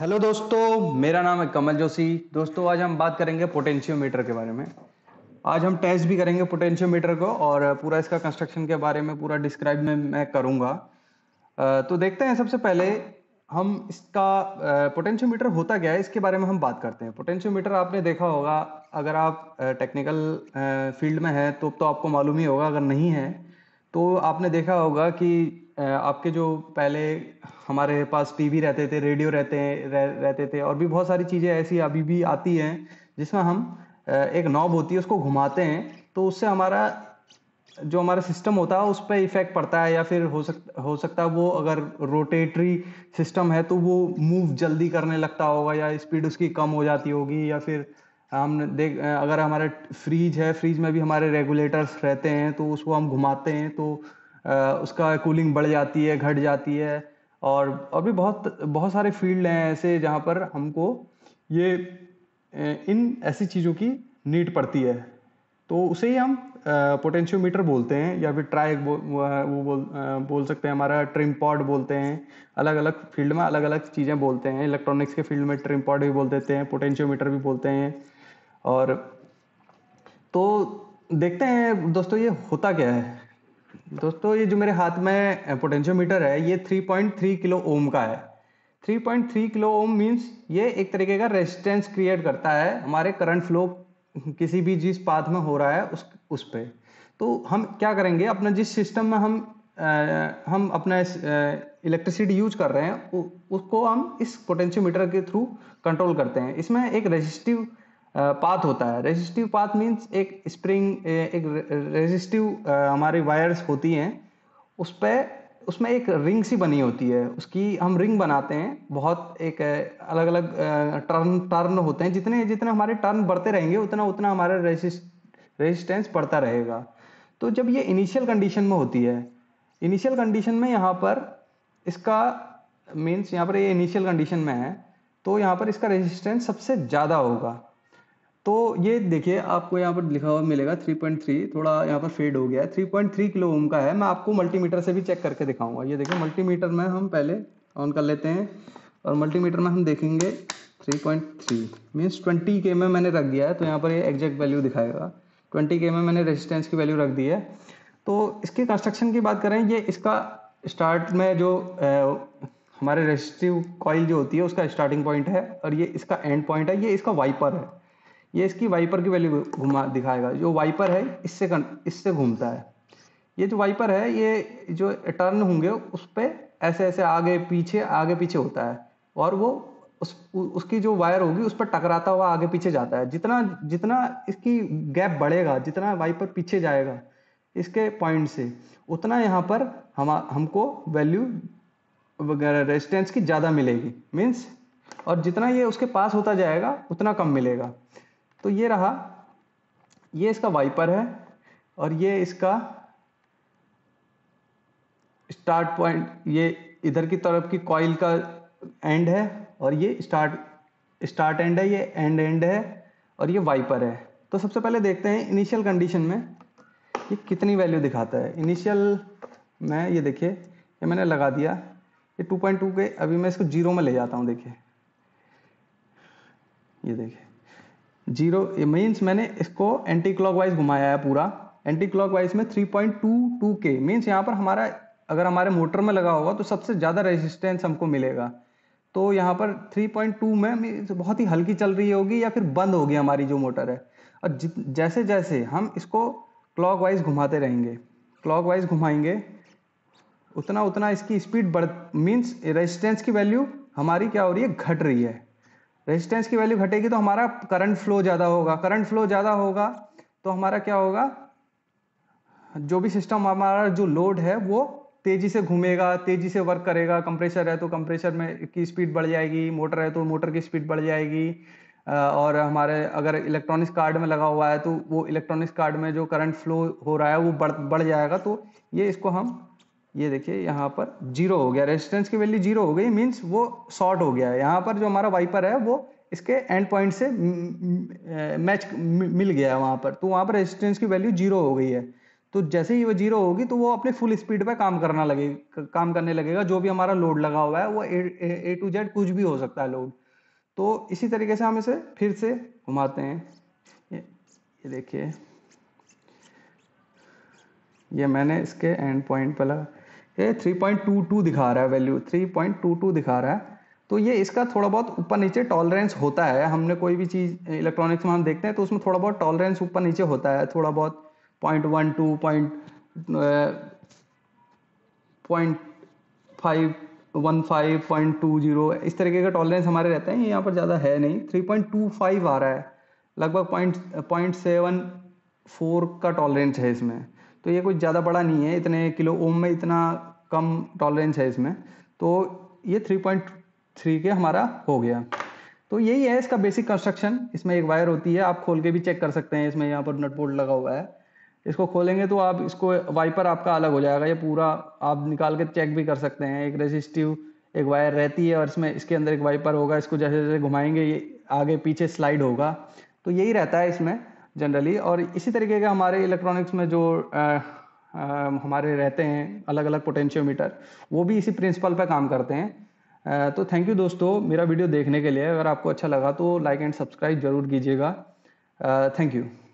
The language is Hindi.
हेलो दोस्तों मेरा नाम है कमल जोशी दोस्तों आज हम बात करेंगे पोटेंशियोमीटर के बारे में आज हम टेस्ट भी करेंगे पोटेंशियोमीटर को और पूरा इसका कंस्ट्रक्शन के बारे में पूरा डिस्क्राइब में मैं करूँगा तो देखते हैं सबसे पहले हम इसका पोटेंशियोमीटर होता क्या है इसके बारे में हम बात करते हैं पोटेंशियोमीटर आपने देखा होगा अगर आप टेक्निकल फील्ड में हैं तो तो आपको मालूम ही होगा अगर नहीं है तो आपने देखा होगा कि आपके जो पहले हमारे पास टीवी रहते थे रेडियो रहते हैं रह, रहते थे और भी बहुत सारी चीज़ें ऐसी अभी भी आती हैं जिसमें हम एक नॉब होती है उसको घुमाते हैं तो उससे हमारा जो हमारा सिस्टम होता है उस पर इफेक्ट पड़ता है या फिर हो सक हो सकता है वो अगर रोटेटरी सिस्टम है तो वो मूव जल्दी करने लगता होगा या स्पीड उसकी कम हो जाती होगी या फिर हम देख अगर हमारा फ्रीज है फ्रीज में भी हमारे रेगुलेटर्स रहते हैं तो उसको हम घुमाते हैं तो उसका कूलिंग बढ़ जाती है घट जाती है और और भी बहुत बहुत सारे फील्ड हैं ऐसे जहाँ पर हमको ये इन ऐसी चीज़ों की नीड पड़ती है तो उसे ही हम पोटेंशियोमीटर बोलते हैं या फिर ट्राई बो, वो बोल बोल सकते हैं हमारा ट्रिम पॉड बोलते हैं अलग अलग फील्ड में अलग अलग चीज़ें बोलते हैं इलेक्ट्रॉनिक्स के फील्ड में ट्रिम पॉड भी बोल देते हैं पोटेंशियोमीटर भी बोलते हैं और तो देखते हैं दोस्तों ये होता क्या है दोस्तों ये जो मेरे हाथ में पोटेंशियोमीटर है ये 3.3 किलो ओम का है 3.3 किलो ओम मीन्स ये एक तरीके का रेजिस्टेंस क्रिएट करता है हमारे करंट फ्लो किसी भी जिस पाथ में हो रहा है उस उस पर तो हम क्या करेंगे अपना जिस सिस्टम में हम आ, हम अपना इलेक्ट्रिसिटी यूज कर रहे हैं उ, उसको हम इस पोटेंशियोमीटर के थ्रू कंट्रोल करते हैं इसमें एक रेजिस्टिव पाथ होता है रेजिस्टिव पाथ मीन्स एक स्प्रिंग एक रेजिस्टिव हमारी वायर्स होती हैं उस पर उसमें एक रिंग सी बनी होती है उसकी हम रिंग बनाते हैं बहुत एक अलग अलग टर्न टर्न होते हैं जितने जितने हमारे टर्न बढ़ते रहेंगे उतना उतना हमारा रेजिस्टेंस बढ़ता रहेगा तो जब ये इनिशियल कंडीशन में होती है इनिशियल कंडीशन में यहाँ पर इसका मीन्स यहाँ पर ये इनिशियल कंडीशन में है तो यहाँ पर इसका रेजिस्टेंस सबसे ज़्यादा होगा तो ये देखिए आपको यहाँ पर लिखा हुआ मिलेगा 3.3 थोड़ा यहाँ पर फेड हो गया है 3.3 किलो ओम का है मैं आपको मल्टीमीटर से भी चेक करके दिखाऊंगा ये देखिए मल्टीमीटर में हम पहले ऑन कर लेते हैं और मल्टीमीटर में हम देखेंगे 3.3 पॉइंट मीन्स ट्वेंटी के में मैंने रख दिया है तो यहाँ पर ये एग्जैक्ट वैल्यू दिखाएगा ट्वेंटी के में मैंने रेजिस्टेंस की वैल्यू रख दी है तो इसके कंस्ट्रक्शन की बात करें ये इसका स्टार्ट में जो ए, हमारे रेजिस्टिव कॉइल जो होती है उसका स्टार्टिंग पॉइंट है और ये इसका एंड पॉइंट है ये इसका वाइपर है ये इसकी वाइपर की वैल्यू घुमा दिखाएगा जो वाइपर है इससे इससे घूमता है ये जो वाइपर है ये जो टर्न होंगे उस पर ऐसे ऐसे आगे पीछे आगे पीछे होता है और वो उस उसकी जो वायर होगी उस पर टकराता हुआ आगे पीछे जाता है जितना जितना इसकी गैप बढ़ेगा जितना वाइपर पीछे जाएगा इसके पॉइंट से उतना यहाँ पर हम हमको वैल्यू वगैरह रेजिस्टेंस की ज़्यादा मिलेगी मीन्स और जितना ये उसके पास होता जाएगा उतना कम मिलेगा तो ये रहा ये इसका वाइपर है और ये इसका स्टार्ट पॉइंट ये इधर की तरफ की कॉइल का एंड है और ये स्टार्ट स्टार्ट एंड है ये एंड एंड है और ये वाइपर है तो सबसे पहले देखते हैं इनिशियल कंडीशन में ये कितनी वैल्यू दिखाता है इनिशियल में ये देखिए ये मैंने लगा दिया ये 2.2 के अभी मैं इसको जीरो में ले जाता हूँ देखिए ये देखिए जीरो मीन्स मैंने इसको एंटी क्लॉकवाइज घुमाया है पूरा एंटी क्लॉकवाइज में 3.22 के मीन्स यहाँ पर हमारा अगर हमारे मोटर में लगा होगा तो सबसे ज़्यादा रेजिस्टेंस हमको मिलेगा तो यहाँ पर 3.2 में बहुत ही हल्की चल रही होगी या फिर बंद होगी हमारी जो मोटर है और जैसे जैसे हम इसको वाइज घुमाते रहेंगे वाइज घुमाएंगे उतना उतना इसकी स्पीड बढ़ मीन्स रेजिस्टेंस की वैल्यू हमारी क्या हो रही है घट रही है रेजिस्टेंस की वैल्यू घटेगी तो हमारा करंट फ्लो ज़्यादा होगा करंट फ्लो ज़्यादा होगा तो हमारा क्या होगा जो भी सिस्टम हमारा जो लोड है वो तेजी से घूमेगा तेजी से वर्क करेगा कंप्रेसर है तो कंप्रेसर में की स्पीड बढ़ जाएगी मोटर है तो मोटर की स्पीड बढ़ जाएगी और हमारे अगर इलेक्ट्रॉनिक्स कार्ड में लगा हुआ है तो वो इलेक्ट्रॉनिक्स कार्ड में जो करंट फ्लो हो रहा है वो बढ़ बढ़ जाएगा तो ये इसको हम ये देखिए यहाँ पर जीरो हो गया रेजिस्टेंस की वैल्यू जीरो हो गई मीन्स वो शॉर्ट हो गया है यहाँ पर जो हमारा वाइपर है वो इसके एंड पॉइंट से मैच मिल गया है वहाँ पर तो वहाँ पर रेजिस्टेंस की वैल्यू जीरो हो गई है तो जैसे ही वो जीरो होगी तो वो अपने फुल स्पीड पर काम करना लगेगा काम करने लगेगा जो भी हमारा लोड लगा हुआ है वो ए टू जेड कुछ भी हो सकता है लोड तो इसी तरीके से हम इसे फिर से घुमाते हैं ये देखिए ये मैंने इसके एंड पॉइंट पर लगा ये 3.22 दिखा रहा है वैल्यू 3.22 दिखा रहा है तो ये इसका थोड़ा बहुत ऊपर नीचे टॉलरेंस होता है हमने कोई भी चीज़ इलेक्ट्रॉनिक्स में हम देखते हैं तो उसमें थोड़ा बहुत टॉलरेंस ऊपर नीचे होता है थोड़ा बहुत point one two point point five one five point two zero इस तरीके का टॉलरेंस हमारे रहते हैं यहाँ पर ज़्यादा है नहीं थ्री पॉइंट टू फाइव आ रहा है लगभग पॉइंट पॉइंट सेवन फोर का टॉलरेंस है इसमें तो ये कुछ ज़्यादा बड़ा नहीं है इतने किलो ओम में इतना कम टॉलरेंस है इसमें तो ये 3.3 के हमारा हो गया तो यही है इसका बेसिक कंस्ट्रक्शन इसमें एक वायर होती है आप खोल के भी चेक कर सकते हैं इसमें यहाँ पर नट बोल्ट लगा हुआ है इसको खोलेंगे तो आप इसको वाइपर आपका अलग हो जाएगा ये पूरा आप निकाल के चेक भी कर सकते हैं एक रेजिस्टिव एक वायर रहती है और इसमें इसके अंदर एक वाइपर होगा इसको जैसे जैसे घुमाएंगे ये आगे पीछे स्लाइड होगा तो यही रहता है इसमें जनरली और इसी तरीके का हमारे इलेक्ट्रॉनिक्स में जो आ, आ, हमारे रहते हैं अलग अलग पोटेंशियोमीटर वो भी इसी प्रिंसिपल पर काम करते हैं आ, तो थैंक यू दोस्तों मेरा वीडियो देखने के लिए अगर आपको अच्छा लगा तो लाइक एंड सब्सक्राइब जरूर कीजिएगा थैंक यू